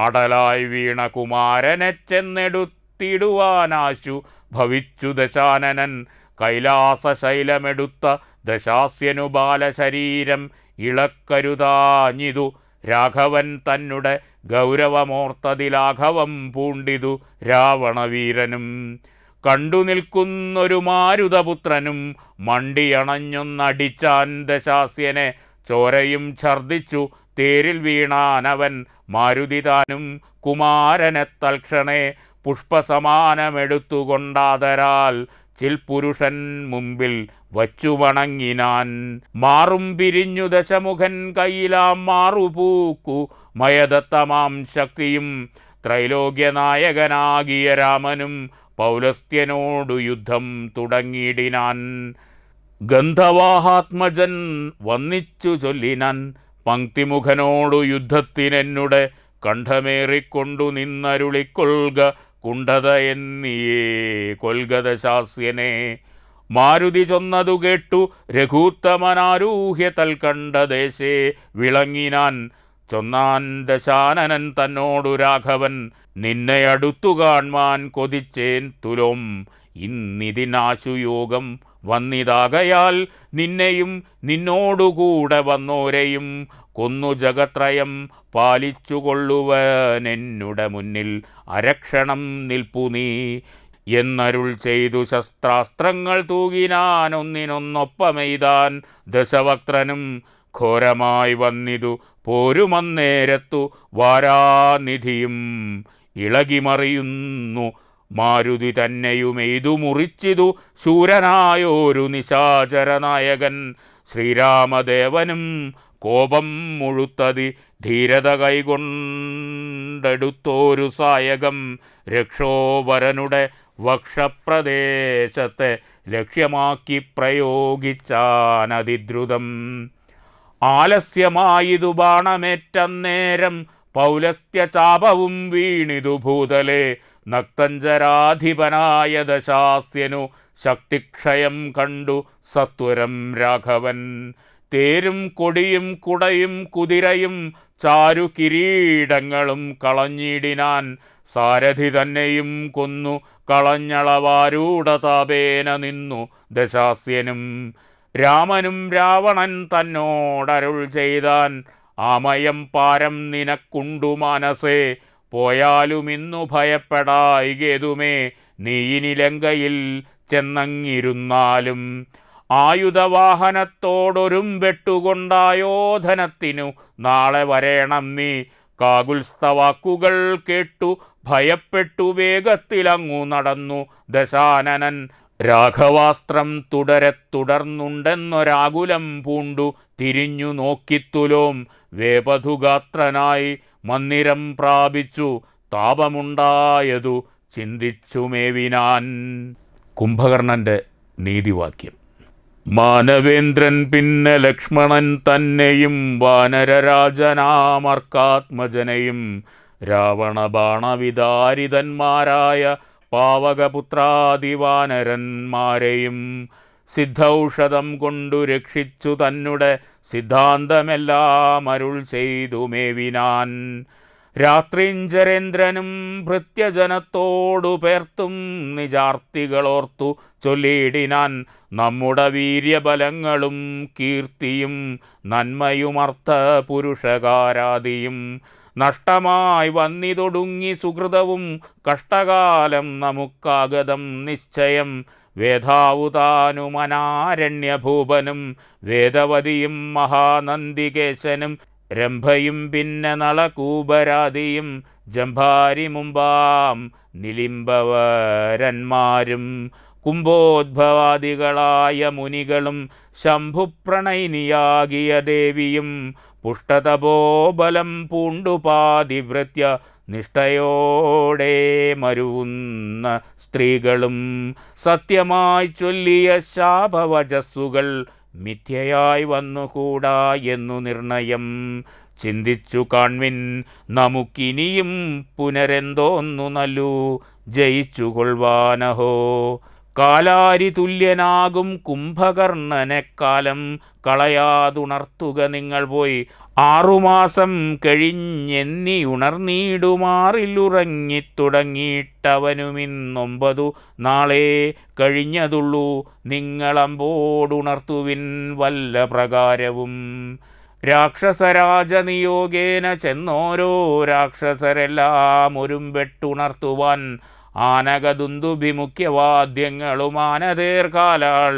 ആടലായി വീണ കുമാരനെ ചെന്നെടുത്തിടുവാനാശു ഭവിച്ചു ദശാനനൻ കൈലാസശൈലമെടുത്ത ദശാസ്യനു ബാലശരീരം ഇളക്കരുതാഞ്ഞിതു രാഘവൻ തന്നുടെ ഗൗരവമോർത്തതിലാഘവം പൂണ്ടിതു രാവണവീരനും കണ്ടു നിൽക്കുന്നൊരു മാരുതപുത്രനും മണ്ടിയണഞ്ഞൊന്നടിച്ചാൻ ദശാസ്യനെ ചോരയും ഛർദിച്ചു തേരിൽ വീണാനവൻ മാരുതി താനും കുമാരനെ തൽക്ഷണേ പുഷ്പസമാനമെടുത്തുകൊണ്ടാതരാൽ ചിൽപുരുഷൻ മുമ്പിൽ വച്ചു വണങ്ങിനാൻ മാറും പിരിഞ്ഞു ദശമുഖൻ കയ്യിലാം മാറുപൂക്കു മയദത്തമാം ശക്തിയും ത്രൈലോക്യനായകനാകിയ രാമനും പൗലസ്ത്യനോടു യുദ്ധം തുടങ്ങിയിടിനാൻ ഗന്ധവാഹാത്മജൻ വന്നിച്ചു ചൊല്ലിനാൻ പങ്ക്തിമുഖനോടു യുദ്ധത്തിനെന്നുടെ കണ്ഠമേറിക്കൊണ്ടു നിന്നരുളിക്കൊൽക കുണ്ടത എന്നിയേ കൊൽഗത ശാസ്യനെ മാരുതി ചൊന്നതു കേട്ടു രഘൂത്തമനാരൂഹ്യ ദേശേ വിളങ്ങിനാൻ ചൊന്നാൻ ദശാനനൻ തന്നോടു രാഘവൻ നിന്നെ അടുത്തു കാൺമാൻ കൊതിച്ചേൻ തുലം ഇന്നിതിനാശുയോഗം വന്നിതാകയാൽ നിന്നെയും നിന്നോടുകൂടെ വന്നോരെയും കൊന്നു ജഗത്രയം പാലിച്ചുകൊള്ളുവനെന്നുടെ മുന്നിൽ അരക്ഷണം നിൽപ്പു നീ എന്നരുൾ ചെയ്തു ശസ്ത്രാസ്ത്രങ്ങൾ തൂകിനാൻ ഒന്നിനൊന്നൊപ്പമെയ്താൻ ദശവക്രനും ഘോരമായി വന്നിതു പോരുമന്നേരത്തു വാരാനിധിയും ഇളകി മറിയുന്നു മാരുതി തന്നെയുമെയ്തു മുറിച്ചിതു ശൂരനായോരു നിശാചരനായകൻ ശ്രീരാമദേവനും കോപം മുഴുത്തതി ധീരത കൈകൊണ്ടെടുത്തോരു സായകം രക്ഷോവരനുടെ വക്ഷപ്രദേശത്തെ ലക്ഷ്യമാക്കി പ്രയോഗിച്ചാനതിദ്രുതം ആലസ്യമായിതു ബാണമേറ്റന്നേരം പൗലസ്ത്യചാപവും വീണിതു ഭൂതലെ നക്തഞ്ചരാധിപനായ ദശാസ്യനു ശക്തിക്ഷയം കണ്ടു സത്വരം രാഘവൻ തേരും കൊടിയും കുടയും കുതിരയും ചാരു കിരീടങ്ങളും കളഞ്ഞിടിനാൻ സാരഥി തന്നെയും കൊന്നു കളഞ്ഞളവാരൂഢതാപേന നിന്നു ദശാസ്യനും രാമനും രാവണൻ തന്നോടരുൾ ചെയ്താൻ ആമയം പാരം നിനക്കുണ്ടു പോയാലും പോയാലുമിന്നു ഭയപ്പെടായികേതുമേ നീയിനി ചെന്നങ്ങിരുന്നാലും ആയുധവാഹനത്തോടൊരും വെട്ടുകൊണ്ടായോധനത്തിനു നാളെ വരേണം നീ കാകുൽസ്തവാക്കുകൾ കേട്ടു ഭയപ്പെട്ടു വേഗത്തിലങ്ങു നടന്നു ദശാനനൻ രാഘവാസ്ത്രം തുടരെ തുടർന്നുണ്ടെന്നൊരാകുലം പൂണ്ടു തിരിഞ്ഞു നോക്കിത്തുലോം വേപധുഗാത്രനായി മന്ദിരം പ്രാപിച്ചു താപമുണ്ടായതു ചിന്തിച്ചുമേവിനാൻ കുംഭകർണന്റെ നീതിവാക്യം മാനവേന്ദ്രൻ പിന്നെ ലക്ഷ്മണൻ തന്നെയും വാനരരാജനാമർക്കാത്മജനയും രാവണ പാവകപുത്രാദിവാനരന്മാരെയും സിദ്ധൌഷധം കൊണ്ടു രക്ഷിച്ചു തന്നെ സിദ്ധാന്തമെല്ലാം അരുൾ ചെയ്തു മേവിനാൻ രാത്രിഞ്ചരേന്ദ്രനും ഭൃത്യജനത്തോടു പേർത്തും നിജാർത്തികളോർത്തു ചൊല്ലിയിടിനാൻ നമ്മുടെ വീര്യബലങ്ങളും കീർത്തിയും നന്മയുമർത്ഥ പുരുഷകാരാദിയും നഷ്ടമായി വന്നിതൊടുങ്ങി സുഹൃതവും കഷ്ടകാലം നമുക്കാഗതം നിശ്ചയം വേദാവുതാനുമനാരണ്യഭൂപനും വേദവതിയും മഹാനന്ദികേശനും രംഭയും പിന്നെ നളകൂപരാതിയും ജംഭാരി മുമ്പാം നിലിംബവരന്മാരും കുംഭോദ്ഭവാദികളായ മുനികളും ശംഭുപ്രണയിനിയാകിയ ദേവിയും ബലം പൂണ്ടുപാതിവൃത്യ നിഷ്ഠയോടെ മരുന്ന സ്ത്രീകളും സത്യമായി ചൊല്ലിയ ശാപവചസ്സുകൾ മിഥ്യയായി വന്നുകൂടാ എന്നു നിർണയം ചിന്തിച്ചു കാൺവിൻ നമുക്കിനിയും പുനരെന്തോന്നു നല്ലു ജയിച്ചുകൊള്ളുവാനഹോ കാലാരി തുല്യനാകും കുംഭകർണനെക്കാലം കളയാതുണർത്തുക നിങ്ങൾ പോയി ആറുമാസം കഴിഞ്ഞെന്നി ഉണർന്നിടുമാറിലുറങ്ങിത്തുടങ്ങിയിട്ടവനുമിന്നൊമ്പതു നാളെ കഴിഞ്ഞതുള്ളൂ നിങ്ങളമ്പോടുണർത്തുവിൻ വല്ല പ്രകാരവും രാക്ഷസരാജനിയോഗേന ചെന്നോരോ രാക്ഷസരെല്ലാം ഒരുമ്പെട്ടുണർത്തുവാൻ ആനകദുന്തുഭിമുഖ്യവാദ്യങ്ങളും ആനതേർകാലാൾ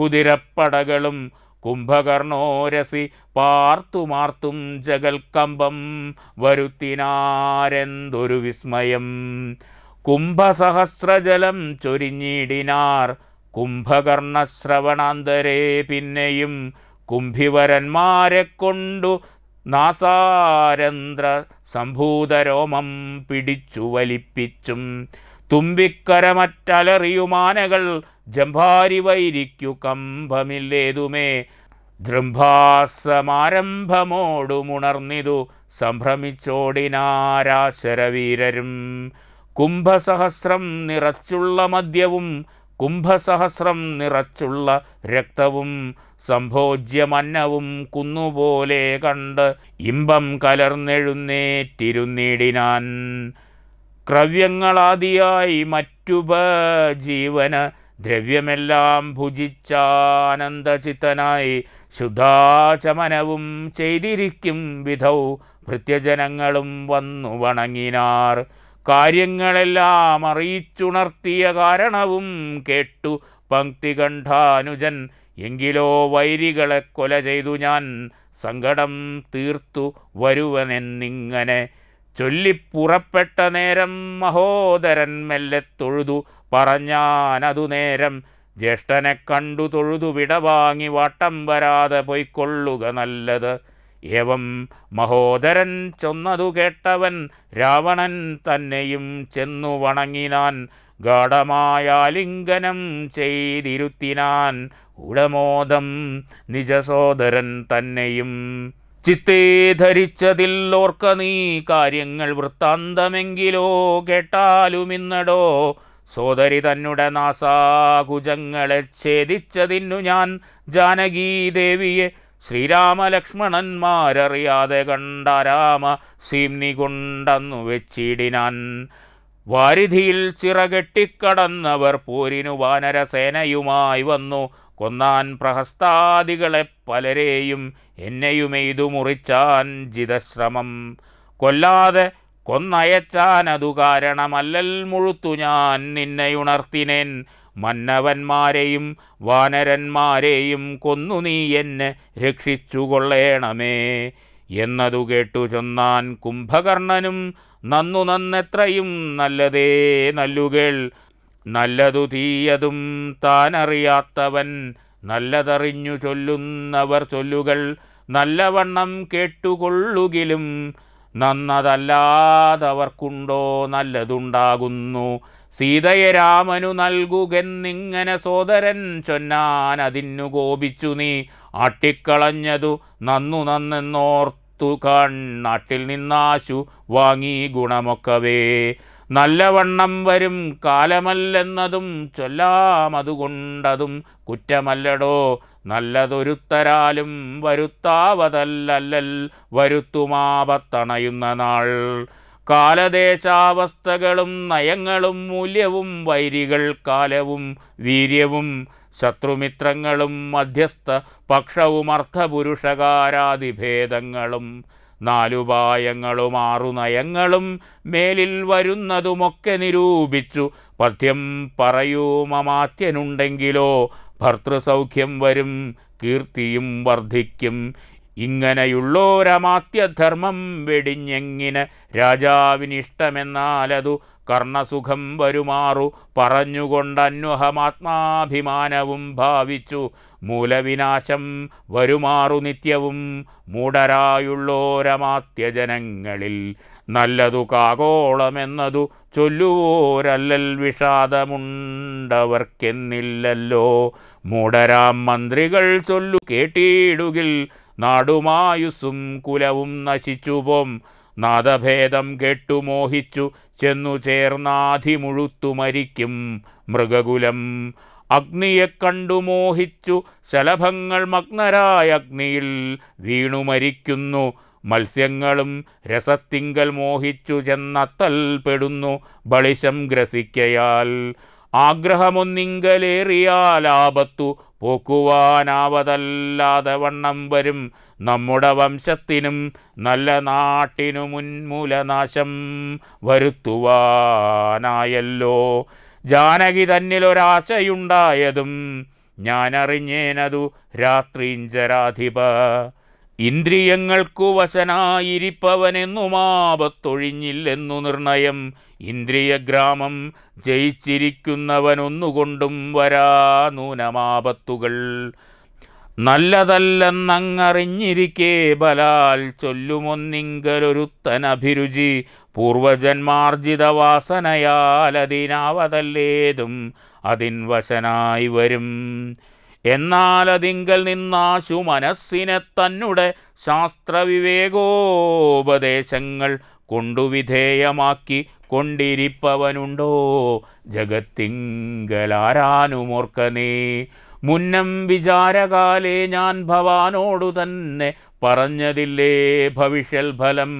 കുതിരപ്പടകളും കുംഭകർണോരസി പാർത്തുമാർത്തും ജഗൽക്കമ്പം വരുത്തിനാരെന്തൊരു വിസ്മയം കുംഭസഹസ്രജലം ചൊരിഞ്ഞിടിനാർ കുംഭകർണശ്രവണാന്തരേ പിന്നെയും കുംഭിവരന്മാരെ കൊണ്ടു നാസാരന്ദ്ര സംഭൂതരോമം പിടിച്ചു വലിപ്പിച്ചും തുമ്പിക്കരമറ്റലറിയുമാനകൾ ജംഭാരി വൈരിക്കു കമ്പമില്ലേതുമേ ദൃംഭാസമാരംഭമോടുമുണർന്നിതു സംഭ്രമിച്ചോടിനാരാശരവീരരും കുംഭസഹസ്രം നിറച്ചുള്ള മദ്യവും കുംഭസഹസ്രം നിറച്ചുള്ള രക്തവും സംഭോജ്യമന്നവും കുന്നുപോലെ കണ്ട് ഇമ്പം കലർന്നെഴുന്നേറ്റിരുന്നിടിനാൻ ക്രവ്യങ്ങളാദിയായി മറ്റുപജീവന ദ്രവ്യമെല്ലാം ഭുജിച്ചാനന്ദചിത്തനായി ശുദ്ധാചമനവും ചെയ്തിരിക്കും വിധൗ ഭൃത്യജനങ്ങളും വന്നു വണങ്ങിനാർ കാര്യങ്ങളെല്ലാം അറിയിച്ചുണർത്തിയ കാരണവും കേട്ടു പങ്ക്തി കണ്ഠാനുജൻ എങ്കിലോ വൈരികളെ കൊല ചെയ്തു ഞാൻ സങ്കടം തീർത്തു വരുവനെന്നിങ്ങനെ ചൊല്ലിപ്പുറപ്പെട്ട നേരം മഹോദരൻ മെല്ലെ തൊഴുതു പറഞ്ഞാനതു നേരം ജ്യേഷ്ഠനെ കണ്ടു തൊഴുതു വിടവാങ്ങി വട്ടം വരാതെ പൊയ്ക്കൊള്ളുക നല്ലത് ഏവം മഹോദരൻ ചൊന്നതു കേട്ടവൻ രാവണൻ തന്നെയും ചെന്നു വണങ്ങിനാൻ ഗാഠമായാലിംഗനം ചെയ്തിരുത്തിനാൻ ഉടമോദം നിജസോദരൻ തന്നെയും ചിത്തേ ധരിച്ചതിൽ ഓർക്ക നീ കാര്യങ്ങൾ വൃത്താന്തമെങ്കിലോ കേട്ടാലുമിന്നടോ സോദരി തന്നുടെ നാസാകുജങ്ങളെ ഛേദിച്ചതിന്നു ഞാൻ ജാനകീദേവിയെ ശ്രീരാമലക്ഷ്മണന്മാരറിയാതെ കണ്ട രാമ സീംനി കൊണ്ടെന്നു വെച്ചിടിനാൻ വാരിധിയിൽ ചിറകെട്ടിക്കടന്നവർ പോരിനു വാനരസേനയുമായി വന്നു കൊന്നാൻ പ്രഹസ്താദികളെ പലരെയും എന്നെയുമെയ്തു മുറിച്ചാൻ ജിതശ്രമം കൊല്ലാതെ കൊന്നയച്ചാനതു കാരണമല്ലൽ മുഴുത്തു ഞാൻ നിന്നെയുണർത്തിനേൻ മന്നവന്മാരെയും വാനരന്മാരെയും കൊന്നു നീ എന്നെ രക്ഷിച്ചുകൊള്ളേണമേ എന്നതു കേട്ടു ചൊന്നാൻ കുംഭകർണനും നന്നു നന്നെത്രയും നല്ലതേ നല്ലുകൾ നല്ലതു തീയതും താനറിയാത്തവൻ നല്ലതറിഞ്ഞു ചൊല്ലുന്നവർ ചൊല്ലുകൾ നല്ലവണ്ണം കേട്ടുകൊള്ളുകിലും നന്നതല്ലാതവർക്കുണ്ടോ നല്ലതുണ്ടാകുന്നു സീതയെ രാമനു നൽകുകെന്നിങ്ങനെ സോദരൻ ചൊന്നാൻ അതിന്നു കോപിച്ചു നീ ആട്ടിക്കളഞ്ഞതു നന്നു നന്നെന്നോർത്തു കണ്ണാട്ടിൽ നിന്നാശു വാങ്ങി ഗുണമൊക്കവേ നല്ലവണ്ണം വരും കാലമല്ലെന്നതും ചൊല്ലാമതുകൊണ്ടതും കുറ്റമല്ലടോ നല്ലതൊരുത്തരാലും വരുത്താവതല്ലല്ലൽ വരുത്തുമാപത്തണയുന്ന നാൾ കാലദേശാവസ്ഥകളും നയങ്ങളും മൂല്യവും വൈരികൾ കാലവും വീര്യവും ശത്രുമിത്രങ്ങളും മധ്യസ്ഥ പക്ഷവും അർത്ഥപുരുഷകാരാതിഭേദങ്ങളും നാലുപായങ്ങളും ആറു നയങ്ങളും മേലിൽ വരുന്നതുമൊക്കെ നിരൂപിച്ചു പദ്യം പറയൂ മമാത്യനുണ്ടെങ്കിലോ ഭർത്തൃസൗഖ്യം വരും കീർത്തിയും വർദ്ധിക്കും ഇങ്ങനെയുള്ളോരമാത്യധർമ്മം വെടിഞ്ഞെങ്ങിന് രാജാവിനിഷ്ടമെന്നാലതു കർണസുഖം വരുമാറു പറഞ്ഞുകൊണ്ടന്വഹമാത്മാഭിമാനവും ഭാവിച്ചു മൂലവിനാശം വരുമാറു നിത്യവും മൂടരായുള്ളോരമാത്യജനങ്ങളിൽ നല്ലതു കാകോളമെന്നതു ചൊല്ലുവോരല്ലൽ വിഷാദമുണ്ടവർക്കെന്നില്ലല്ലോ മൂടരാം മന്ത്രികൾ ചൊല്ലു കേട്ടിയിടുകിൽ നാടുമായുസ്സും കുലവും നശിച്ചുപോം നാദഭേദം കേട്ടു മോഹിച്ചു ചെന്നു ചേർന്നാധിമുഴുത്തു മരിക്കും മൃഗകുലം അഗ്നിയെ കണ്ടു മോഹിച്ചു ശലഭങ്ങൾ മഗ്നരായ അഗ്നിയിൽ വീണു മരിക്കുന്നു മത്സ്യങ്ങളും രസത്തിങ്കൽ മോഹിച്ചു ചെന്നത്തൽ പെടുന്നു ബളിശം ഗ്രസിക്കയാൽ ആഗ്രഹമൊന്നിങ്കലേറിയാൽ ആപത്തു പോക്കുവാനാവതല്ലാതെ വണ്ണം വരും നമ്മുടെ വംശത്തിനും നല്ല നാട്ടിനു മുൻമൂലനാശം വരുത്തുവാനായല്ലോ ജാനകി തന്നിലൊരാശയുണ്ടായതും ഞാനറിഞ്ഞേനതു രാത്രിഞ്ചരാധിപ ഇന്ദ്രിയങ്ങൾക്കു വശനായിരിപ്പവനെന്നുമാപത്തൊഴിഞ്ഞില്ലെന്നു നിർണയം ഇന്ദ്രിയഗ്രാമം ജയിച്ചിരിക്കുന്നവനൊന്നുകൊണ്ടും വരാനൂനമാപത്തുകൾ നല്ലതല്ലെന്നങ്ങറിഞ്ഞിരിക്കെ ബലാൽ ചൊല്ലുമൊന്നിങ്കലൊരുത്തനഭിരുചി പൂർവജന്മാർജിത വാസനയാൽ അതിനാവതല്ലേതും അതിൻ വശനായി വരും എന്നാൽ അതിങ്കൽ നിന്നാശു മനസ്സിനെ തന്നെ ശാസ്ത്രവിവേകോപദേശങ്ങൾ കൊണ്ടുവിധേയമാക്കി കൊണ്ടിരിപ്പവനുണ്ടോ ജഗത്തിങ്കലാരാനുമോർക്കനേ മുന്നം വിചാരകാലേ ഞാൻ ഭവാനോടു തന്നെ പറഞ്ഞതില്ലേ ഭവിഷ്യൽ ഫലം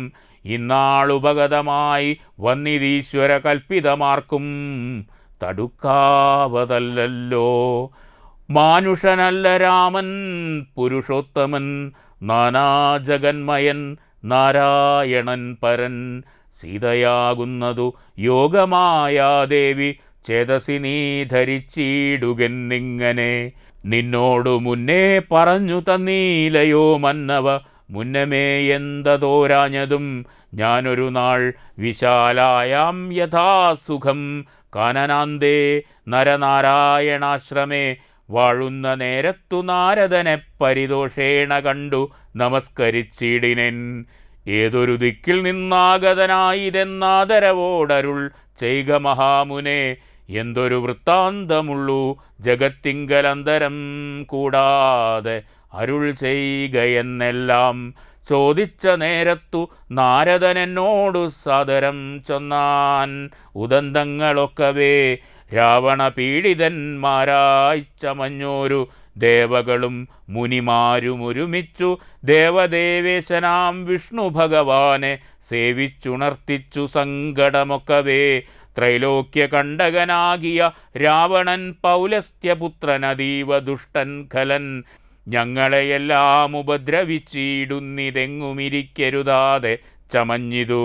ഇന്നാളുപഗതമായി വന്നിതീശ്വര കൽപ്പിതമാർക്കും തടുക്കാവതല്ലോ മാനുഷനല്ല രാമൻ പുരുഷോത്തമൻ നാനാജഗന്മയൻ നാരായണൻ പരൻ സീതയാകുന്നതു യോഗമായ ദേവി ചേതസി ധരിച്ചിടുകെന്നിങ്ങനെ നിന്നോടു മുന്നേ പറഞ്ഞു തന്നീലയോ മന്നവ മുന്നമേ എന്തതോരാഞ്ഞതും ഞാനൊരു നാൾ വിശാലായാം യഥാസുഖം കാനനാന്തേ നരനാരായണാശ്രമേ വാഴുന്ന നേരത്തു നാരദനെ പരിതോഷേണ കണ്ടു നമസ്കരിച്ചിടിനൻ ഏതൊരു ദിക്കിൽ നിന്നാഗതനായിതെന്നാദരവോടരുൾ ചെയ്ക മഹാമുനേ എന്തൊരു വൃത്താന്തമുള്ളു ജഗത്തിങ്കലന്തരം കൂടാതെ അരുൾ ചെയ്യുകയെന്നെല്ലാം ചോദിച്ച നേരത്തു നാരദനെന്നോടു സദരം ചൊന്നാൻ ഉദന്തങ്ങളൊക്കവേ രാവണപീഡിതന്മാരായി ചമഞ്ഞോരു ദേവകളും മുനിമാരും ഒരുമിച്ചു ദേവദേവേശനാം വിഷ്ണു ഭഗവാനെ സേവിച്ചുണർത്തിച്ചു സങ്കടമൊക്കവേ ത്രൈലോക്യ കണ്ടകനാകിയ രാവണൻ പൗലസ്ത്യപുത്രനതീവ ദുഷ്ടൻ ഖലൻ ഞങ്ങളെയെല്ലാം ഉപദ്രവിച്ചിടുന്നിതെങ്ങുമിരിക്കരുതാതെ ചമഞ്ഞിതു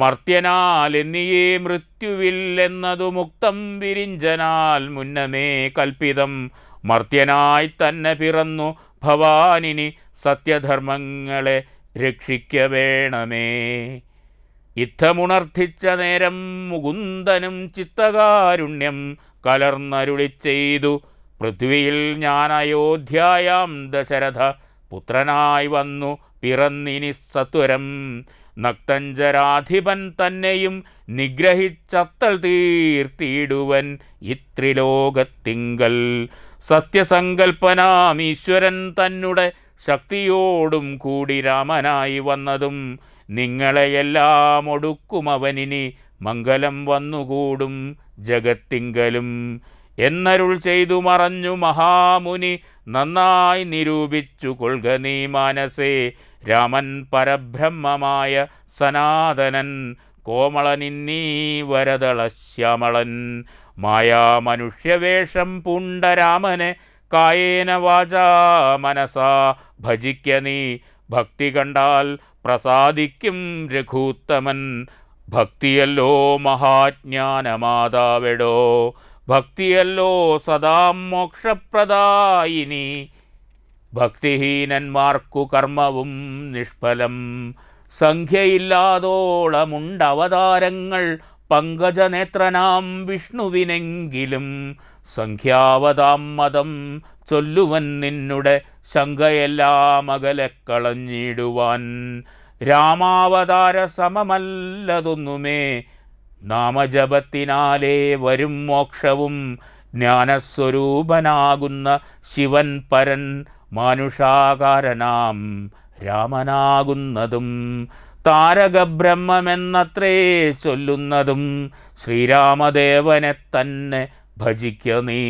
മർത്യനാൽ എന്നിയേ മൃത്യുവിൽ എന്നതു മുക്തം വിരിഞ്ചനാൽ മുന്നമേ കൽപ്പിതം മർത്യനായി തന്നെ പിറന്നു ഭവാനിനി സത്യധർമ്മങ്ങളെ രക്ഷിക്കവേണമേ യുദ്ധമുണർത്തിച്ച നേരം മുകുന്ദനും ചിത്തകാരുണ്യം കലർന്നരുളി ചെയ്തു പൃഥ്വിയിൽ ഞാൻ അയോധ്യായാം ദശരഥ പുത്രനായി വന്നു പിറന്നിനി സത്വരം നക്തഞ്ചരാധിപൻ തന്നെയും നിഗ്രഹിച്ചത്തൽ തീർത്തിയിടുവൻ ഇത്രിലോകത്തിങ്കൽ സത്യസങ്കൽപ്പനാം ഈശ്വരൻ തന്നെ ശക്തിയോടും കൂടി രാമനായി വന്നതും നിങ്ങളെയെല്ലാം ഒടുക്കും അവനിനി മംഗലം വന്നുകൂടും ജഗത്തിങ്കലും എന്നരുൾ ചെയ്തു മറഞ്ഞു മഹാമുനി നന്നായി നിരൂപിച്ചു കൊൽക നീ മാനസേ രാമൻ പരബ്രഹ്മമായ സനാതനൻ കോമളനിന്നി വരതള ശ്യാമളൻ മായാമനുഷ്യവേഷം പൂണ്ട രാമനെ കായേന വാചാ മനസാ ഭജിക്ക നീ ഭക്തി കണ്ടാൽ പ്രസാദിക്കും രഘൂത്തമൻ ഭക്തിയല്ലോ മഹാജ്ഞാനമാതാവെടോ ഭക്തിയല്ലോ സദാ മോക്ഷപ്രദായിനി ഭക്തിഹീനന്മാർക്കു കർമ്മവും നിഷ്ഫലം സംഖ്യയില്ലാതോളമുണ്ടവതാരങ്ങൾ പങ്കജനേത്രനാം വിഷ്ണുവിനെങ്കിലും സംഖ്യാവതാം മതം ചൊല്ലുവൻ നിന്നുടെ ശങ്കയെല്ലാം അകലെ കളഞ്ഞിടുവാൻ രാമാവതാര സമമല്ലതൊന്നുമേ നാമജപത്തിനാലേ വരും മോക്ഷവും ജ്ഞാനസ്വരൂപനാകുന്ന ശിവൻ പരൻ മാനുഷാകാരനാം രാമനാകുന്നതും താരകബ്രഹ്മമെന്നത്രേ ചൊല്ലുന്നതും ശ്രീരാമദേവനെ തന്നെ ഭജിക്ക നീ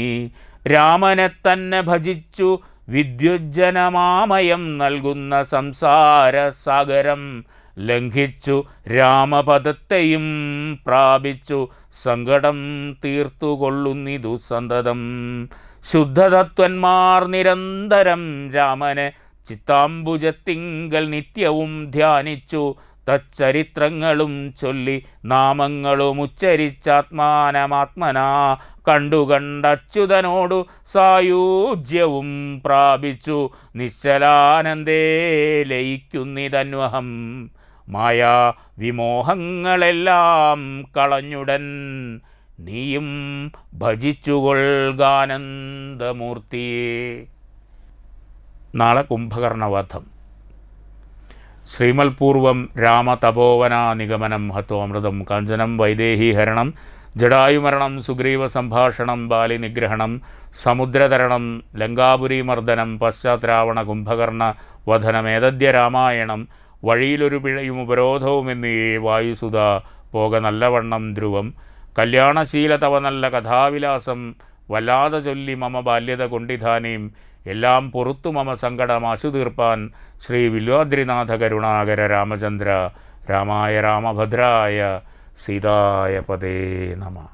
രാമനെ തന്നെ ഭജിച്ചു വിദ്യുജ്ജനമാമയം നൽകുന്ന സംസാര സാഗരം ലംഘിച്ചു രാമപദത്തെയും പ്രാപിച്ചു സങ്കടം തീർത്തുകൊള്ളുന്നിതു സന്തതം ശുദ്ധതത്വന്മാർ നിരന്തരം രാമനെ ചിത്താംബുജത്തിങ്കൽ നിത്യവും ധ്യാനിച്ചു തച്ചരിത്രങ്ങളും ചൊല്ലി നാമങ്ങളും ഉച്ചരിച്ചാത്മാനമാത്മനാ കണ്ടുകണ്ടച്യുതനോടു സായൂജ്യവും പ്രാപിച്ചു നിശ്ചലാനന്ദേ ലയിക്കുന്നിതന്വഹം മായാ വിമോഹങ്ങളെല്ലാം കളഞ്ഞുടൻ നീയും ഭജിച്ചുകൊള്ളുകാനന്ദമൂർത്തിയെ നാളെ കുംഭകർണവധം ശ്രീമൽപൂർവം രാമതപോവന നിഗമനം ഹത്വാമൃതം കാഞ്ചനം വൈദേഹീഹരണം ജടായുമരണം സുഗ്രീവ സംഭാഷണം ബാലിനിഗ്രഹണം സമുദ്രതരണം ലങ്കാപുരി മർദ്ദനം പശ്ചാത്രാവണ കുംഭകർണ വധനം ഏതദ്യ രാമായണം വഴിയിലൊരു പിഴയും ഉപരോധവും എന്നീ വായുസുധ പോക നല്ലവണ്ണം ധ്രുവം കല്യാണശീല തവ നല്ല കഥാവിലാസം വല്ലാതെ ചൊല്ലി മമ ബാല്യത കൊണ്ടിധാനീം എല്ലാം പുറത്തു മമ സങ്കടം അശുതീർപ്പാൻ ശ്രീ വില്വാദ്രിനാഥ കരുണാകര രാമചന്ദ്ര രാമായ രാമഭദ്രായ சீதாயபதே நமா